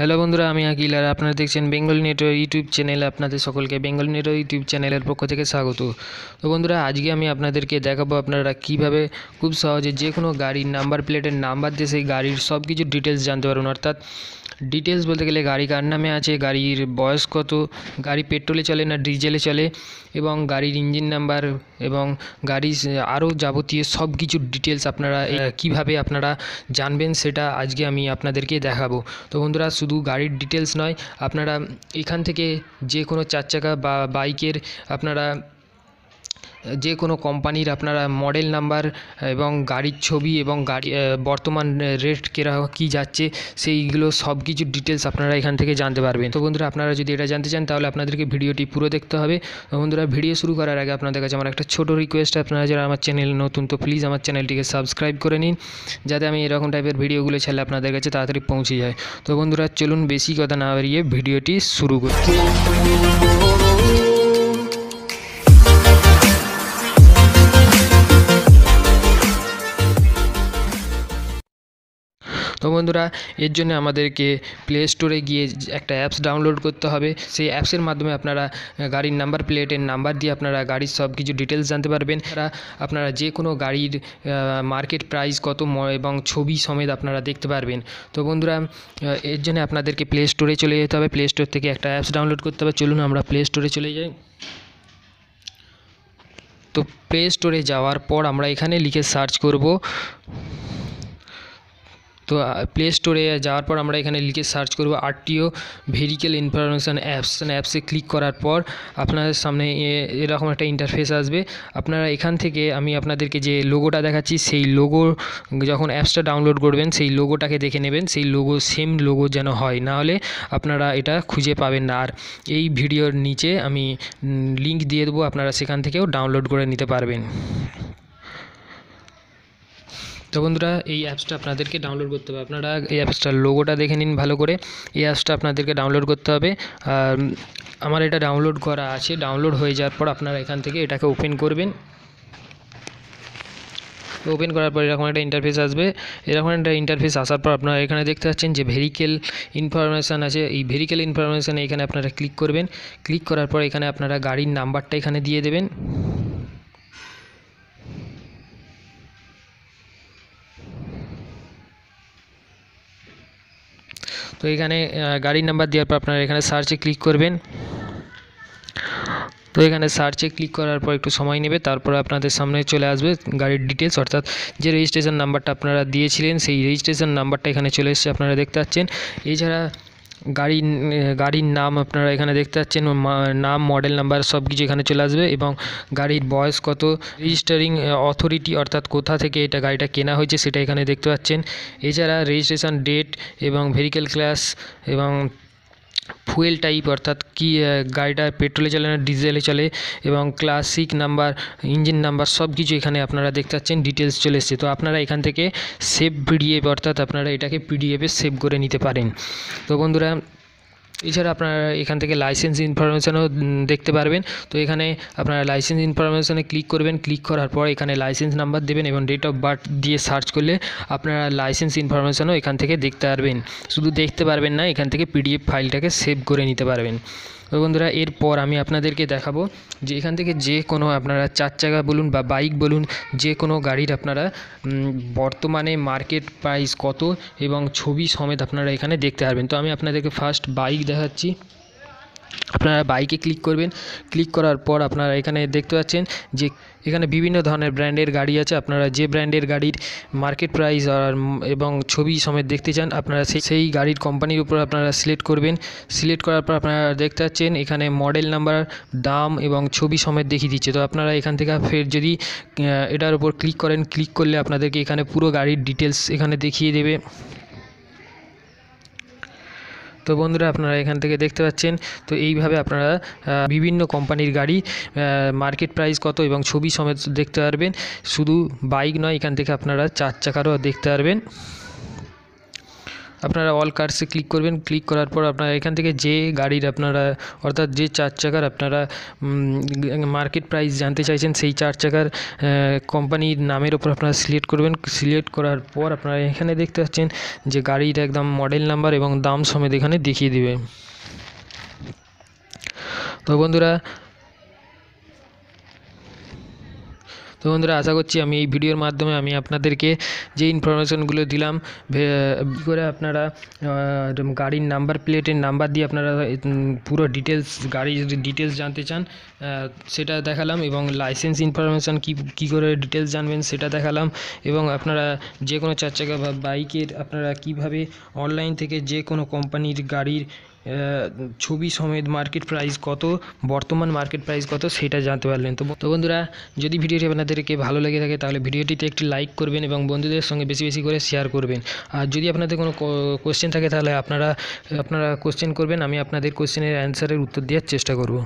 hello বন্ধুরা আমি আকিল আর আপনারা দেখছেন বেঙ্গল নেটওয়ার্ক ইউটিউব চ্যানেলে আপনাদের সকলকে বেঙ্গল নেটওয়ার্ক ইউটিউব চ্যানেলের পক্ষ থেকে স্বাগত তো বন্ধুরা আজকে আমি আপনাদেরকে দেখাবো আপনারা কিভাবে খুব সহজে যে কোনো গাড়ির নাম্বার প্লেটের নাম্বার দিয়ে সেই গাড়ির সব কিছু ডিটেলস জানতে পারুন অর্থাৎ ডিটেলস বলতে গেলে গাড়ি কার নামে আছে গাড়ির বয়স কত গাড়ি পেট্রোলে চলে না ডিজেলে চলে এবং গাড়ির ইঞ্জিন নাম্বার এবং গাড়ির আরও যাবতীয় সব কিছু ডিটেলস আপনারা কিভাবে আপনারা জানবেন সেটা আজকে আমি আপনাদেরকে দেখাবো তো বন্ধুরা শুধু গাড়ির ডিটেলস নয় আপনারা এখান থেকে যে কোনো চার চাকা বা বাইকের আপনারা যে কোনো কোম্পানির আপনারা মডেল নাম্বার এবং গাড়ির ছবি এবং গাড়ি বর্তমান রেট কেরা কী যাচ্ছে সেইগুলো সব কিছু ডিটেলস আপনারা এখান থেকে জানতে পারবেন তো বন্ধুরা আপনারা যদি এটা জানতে চান তাহলে আপনাদেরকে ভিডিওটি পুরো দেখতে হবে তো বন্ধুরা ভিডিও শুরু করার আগে আপনাদের কাছে আমার একটা ছোটো রিকোয়েস্ট আপনারা যারা আমার চ্যানেল নতুন তো প্লিজ আমার চ্যানেলটিকে সাবস্ক্রাইব করে নিন যাতে আমি এরকম টাইপের ভিডিওগুলো ছেলে আপনাদের কাছে তাড়াতাড়ি পৌঁছে যায় তো বন্ধুরা চলুন বেশি কথা না বেরিয়ে ভিডিওটি শুরু করছি বন্ধুরা এর জন্য আমাদেরকে প্লে স্টোরে গিয়ে একটা অ্যাপস ডাউনলোড করতে হবে সেই অ্যাপসের মাধ্যমে আপনারা গাড়ির নাম্বার প্লেটের নাম্বার দিয়ে আপনারা গাড়ির সব কিছু ডিটেলস জানতে পারবেন তারা আপনারা যে কোনো গাড়ির মার্কেট প্রাইস কত এবং ছবি সমেত আপনারা দেখতে পারবেন তো বন্ধুরা এর জন্য আপনাদেরকে প্লে স্টোরে চলে যেতে হবে প্লে স্টোর থেকে একটা অ্যাপস ডাউনলোড করতে হবে চলুন আমরা প্লে স্টোরে চলে যাই তো প্লে স্টোরে যাওয়ার পর আমরা এখানে লিখে সার্চ করব তো প্লে স্টোরে যাওয়ার পর আমরা এখানে লিখে সার্চ করব আরটিও ভেহিকেল ইনফরমেশান অ্যাপস অ্যাপসে ক্লিক করার পর আপনাদের সামনে এরকম একটা ইন্টারফেস আসবে আপনারা এখান থেকে আমি আপনাদেরকে যে লোগোটা দেখাচ্ছি সেই লোগো যখন অ্যাপসটা ডাউনলোড করবেন সেই লোগোটাকে দেখে নেবেন সেই লোগো সেম লোগো যেন হয় না হলে আপনারা এটা খুঁজে পাবেন না আর এই ভিডিওর নিচে আমি লিঙ্ক দিয়ে দেবো আপনারা সেখান থেকেও ডাউনলোড করে নিতে পারবেন তো বন্ধুরা এই অ্যাপসটা আপনাদেরকে ডাউনলোড করতে হবে আপনারা এই অ্যাপসটার লোগোটা দেখে নিন ভালো করে এই অ্যাপসটা আপনাদেরকে ডাউনলোড করতে হবে আমার এটা ডাউনলোড করা আছে ডাউনলোড হয়ে যাওয়ার পর আপনারা এখান থেকে এটাকে ওপেন করবেন ওপেন করার পর এরকম একটা ইন্টারফেস আসবে এরকম একটা ইন্টারফেস আসার পর আপনারা এখানে দেখতে পাচ্ছেন যে ভেহিকেল ইনফরমেশান আছে এই ভেহিকেল ইনফরমেশান এখানে আপনারা ক্লিক করবেন ক্লিক করার পর এখানে আপনারা গাড়ির নাম্বারটা এখানে দিয়ে দেবেন তো এখানে গাড়ির নাম্বার দেওয়ার পর আপনারা এখানে সার্চে ক্লিক করবেন তো এখানে সার্চে ক্লিক করার পর একটু সময় নেবে তারপর আপনাদের সামনে চলে আসবে গাড়ির ডিটেলস অর্থাৎ যে রেজিস্ট্রেশন নাম্বারটা আপনারা দিয়েছিলেন সেই রেজিস্ট্রেশন নাম্বারটা এখানে চলে এসেছে আপনারা দেখতে পাচ্ছেন এছাড়া গাড়ির গাড়ির নাম আপনারা এখানে দেখতে পাচ্ছেন নাম মডেল নাম্বার সব কিছু এখানে চলে আসবে এবং গাড়ির বয়স কত রেজিস্টারিং অথরিটি অর্থাৎ কোথা থেকে এটা গাড়িটা কেনা হয়েছে সেটা এখানে দেখতে পাচ্ছেন এছাড়া রেজিস্ট্রেশন ডেট এবং ভেহিকেল ক্লাস এবং ফুয়েল টাইপ অর্থাৎ কি গাড়িটা পেট্রোলে চলে না ডিজেলে চলে এবং ক্লাসিক নাম্বার ইঞ্জিন নাম্বার সব কিছু এখানে আপনারা দেখতে পাচ্ছেন ডিটেলস চলে এসছে তো আপনারা এখান থেকে সেভ পিডিএফ অর্থাৎ আপনারা এটাকে পিডিএফে সেভ করে নিতে পারেন তো বন্ধুরা এছাড়া আপনারা এখান থেকে লাইসেন্স ইনফরমেশনও দেখতে পারবেন তো এখানে আপনারা লাইসেন্স ইনফরমেশনে ক্লিক করবেন ক্লিক করার পর এখানে লাইসেন্স নাম্বার দেবেন এবং ডেট অফ বার্থ দিয়ে সার্চ করলে আপনারা লাইসেন্স ইনফরমেশনও এখান থেকে দেখতে পারবেন শুধু দেখতে পারবেন না এখান থেকে পিডিএফ ফাইলটাকে সেভ করে নিতে পারবেন তো বন্ধুরা এরপর আমি আপনাদেরকে দেখাবো যে এখান থেকে যে কোনো আপনারা চার চাকা বলুন বা বাইক বলুন যে কোনো গাড়ির আপনারা বর্তমানে মার্কেট প্রাইস কত এবং ছবি সমেত আপনারা এখানে দেখতে পারবেন তো আমি আপনাদেরকে ফার্স্ট বাইক দেখাচ্ছি আপনারা বাইকে ক্লিক করবেন ক্লিক করার পর আপনারা এখানে দেখতে পাচ্ছেন যে এখানে বিভিন্ন ধরনের ব্র্যান্ডের গাড়ি আছে আপনারা যে ব্র্যান্ডের গাড়ির মার্কেট প্রাইস আর এবং ছবি সমেত দেখতে চান আপনারা সেই সেই গাড়ির কোম্পানির উপর আপনারা সিলেক্ট করবেন সিলেক্ট করার পর আপনারা দেখতে পাচ্ছেন এখানে মডেল নাম্বার দাম এবং ছবি সমেত দেখিয়ে দিচ্ছে তো আপনারা এখান থেকে ফের যদি এটার উপর ক্লিক করেন ক্লিক করলে আপনাদেরকে এখানে পুরো গাড়ির ডিটেলস এখানে দেখিয়ে দেবে তো বন্ধুরা আপনারা এখান থেকে দেখতে পাচ্ছেন তো এইভাবে আপনারা বিভিন্ন কোম্পানির গাড়ি মার্কেট প্রাইস কত এবং ছবি সমেত দেখতে পারবেন শুধু বাইক নয় এখান থেকে আপনারা চার চাকারও দেখতে পারবেন আপনারা অল কার্সে ক্লিক করবেন ক্লিক করার পর আপনারা এখান থেকে যে গাড়ির আপনারা অর্থাৎ যে চার চাকার আপনারা মার্কেট প্রাইস জানতে চাইছেন সেই চার চাকার কোম্পানির নামের ওপর আপনারা সিলেক্ট করবেন সিলেক্ট করার পর আপনারা এখানে দেখতে পাচ্ছেন যে গাড়ির একদম মডেল নাম্বার এবং দাম সমেত এখানে দেখিয়ে দেবে তো বন্ধুরা তো বন্ধুরা আশা করছি আমি এই ভিডিওর মাধ্যমে আমি আপনাদেরকে যে ইনফরমেশনগুলো দিলাম করে আপনারা গাড়ির নাম্বার প্লেটের নাম্বার দিয়ে আপনারা পুরো ডিটেলস গাড়ির ডিটেলস জানতে চান সেটা দেখালাম এবং লাইসেন্স ইনফরমেশান কী কী করে ডিটেলস জানবেন সেটা দেখালাম এবং আপনারা যে কোনো চার চাকা বা বাইকের আপনারা কিভাবে অনলাইন থেকে যে কোনো কোম্পানির গাড়ির ছবি সমেত মার্কেট প্রাইস কত বর্তমান মার্কেট প্রাইস কত সেটা জানতে পারলেন তো তো বন্ধুরা যদি ভিডিওটি আপনাদেরকে ভালো লেগে থাকে তাহলে ভিডিওটিতে একটি লাইক করবেন এবং বন্ধুদের সঙ্গে বেশি বেশি করে শেয়ার করবেন আর যদি আপনাদের কোনো কোশ্চেন থাকে তাহলে আপনারা আপনারা কোশ্চেন করবেন আমি আপনাদের কোশ্চেনের অ্যান্সারের উত্তর দেওয়ার চেষ্টা করব